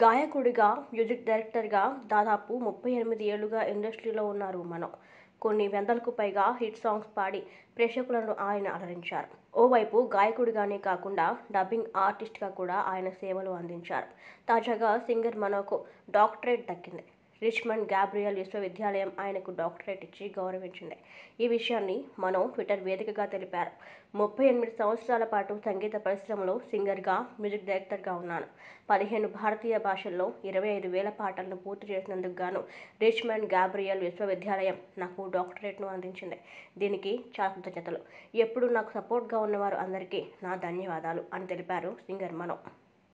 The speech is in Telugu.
గాయకుడిగా మ్యూజిక్ డైరెక్టర్గా దాదాపు ముప్పై ఎనిమిది ఏళ్లుగా ఇండస్ట్రీలో ఉన్నారు మనం కొన్ని వందలకు పైగా హిట్ సాంగ్స్ పాడి ప్రేక్షకులను ఆయన అలరించారు ఓవైపు గాయకుడిగానే కాకుండా డబ్బింగ్ ఆర్టిస్ట్గా కూడా ఆయన సేవలు అందించారు తాజాగా సింగర్ మనోకు డాక్టరేట్ దక్కింది రిచ్మండ్ గాబ్రియల్ విశ్వవిద్యాలయం ఆయనకు డాక్టరేట్ ఇచ్చి గౌరవించింది ఈ విషయాన్ని మనో ట్విట్టర్ వేదికగా తెలిపారు ముప్పై ఎనిమిది సంవత్సరాల పాటు సంగీత పరిశ్రమలో సింగర్గా మ్యూజిక్ డైరెక్టర్గా ఉన్నాను పదిహేను భారతీయ భాషల్లో ఇరవై ఐదు వేల పాటలను పూర్తి చేసినందుకు గాను రిచ్మండ్ గాబ్రియల్ విశ్వవిద్యాలయం నాకు డాక్టరేట్ను అందించింది దీనికి చాలా కృతజ్ఞతలు ఎప్పుడు నాకు సపోర్ట్గా ఉన్నవారు అందరికీ నా ధన్యవాదాలు అని తెలిపారు సింగర్ మనో